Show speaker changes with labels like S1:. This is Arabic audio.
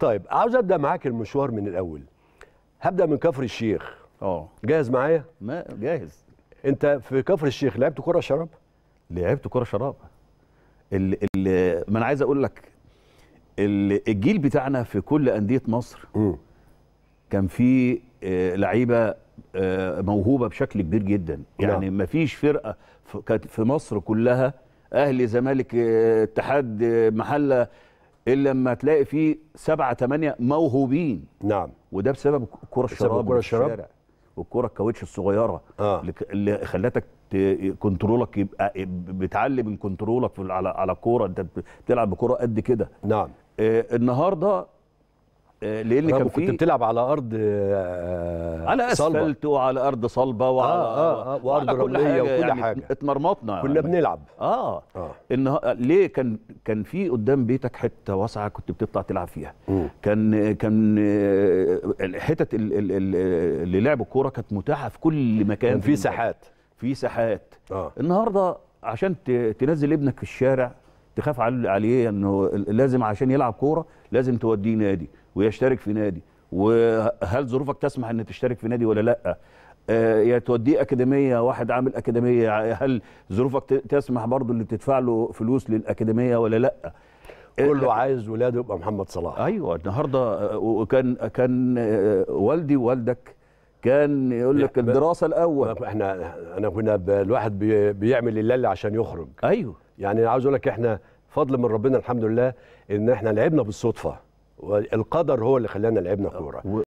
S1: طيب عاوز ابدا معاك المشوار من الاول هبدا من كفر الشيخ اه جاهز معايا ما جاهز انت في كفر الشيخ لعبت كره شراب لعبت كره شراب
S2: ال ال ما انا عايز اقول لك الجيل بتاعنا في كل انديه مصر م. كان في آه، لعيبه آه، موهوبه بشكل كبير جدا يعني نعم. ما فيش فرقه كانت في مصر كلها اهلي زمالك آه، اتحاد محله الا لما تلاقي فيه سبعه ثمانيه موهوبين نعم وده بسبب الكره الشراب بسبب الشراب والكره الكاوتش الصغيره آه. اللي خلتك كنترولك يبقى آه، بتعلي من كنترولك على على الكوره انت بتلعب بكره قد كده نعم آه النهارده آه، لان كان في كنت بتلعب على ارض آه، على اسفلت وعلى ارض صلبه وعلى آه آه آه وارض رمليه وكل يعني حاجه اتمرمطنا يعني. كنا يعني بنلعب اه, آه. إنه ليه كان كان في قدام بيتك حته واسعه كنت بتطلع تلعب فيها م. كان كان آه، الحتت اللي لعب الكوره كانت متاحه في كل مكان كان في ساحات في ساحات آه. النهارده عشان تنزل ابنك في الشارع تخاف عليه انه لازم عشان يلعب كوره لازم توديه نادي ويشترك في نادي وهل ظروفك تسمح ان تشترك في نادي ولا لا آه، يا توديه اكاديميه واحد عامل اكاديميه هل ظروفك تسمح برضه اللي بتدفع له فلوس للاكاديميه ولا لا آه، كله عايز ولاده يبقى محمد صلاح ايوه النهارده آه، وكان كان والدي ووالدك كان يقول لك الدراسه الاول
S1: احنا انا هنا الواحد بيعمل اللي عشان يخرج ايوه يعني عاوز اقول لك احنا فضل من ربنا الحمد لله ان احنا لعبنا بالصدفه والقدر هو اللي خلانا لعبنا كوره